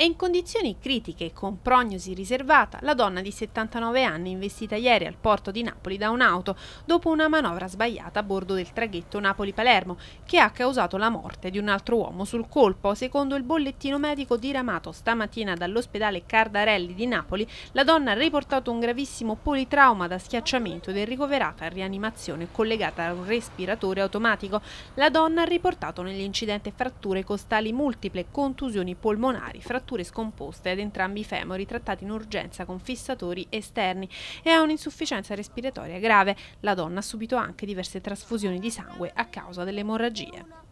e in condizioni critiche e con prognosi riservata la donna di 79 anni investita ieri al porto di Napoli da un'auto dopo una manovra sbagliata a bordo del traghetto Napoli-Palermo che ha causato la morte di un altro uomo sul colpo. Secondo il bollettino medico diramato stamattina dall'ospedale Cardarelli di Napoli, la donna ha riportato un gravissimo politrauma da schiacciamento ed è ricoverata a rianimazione collegata a un respiratore automatico. La donna ha riportato nell'incidente fratture costali multiple, contusioni polmonari, fratture fratture scomposte ad entrambi i femori trattati in urgenza con fissatori esterni e a un'insufficienza respiratoria grave. La donna ha subito anche diverse trasfusioni di sangue a causa delle emorragie.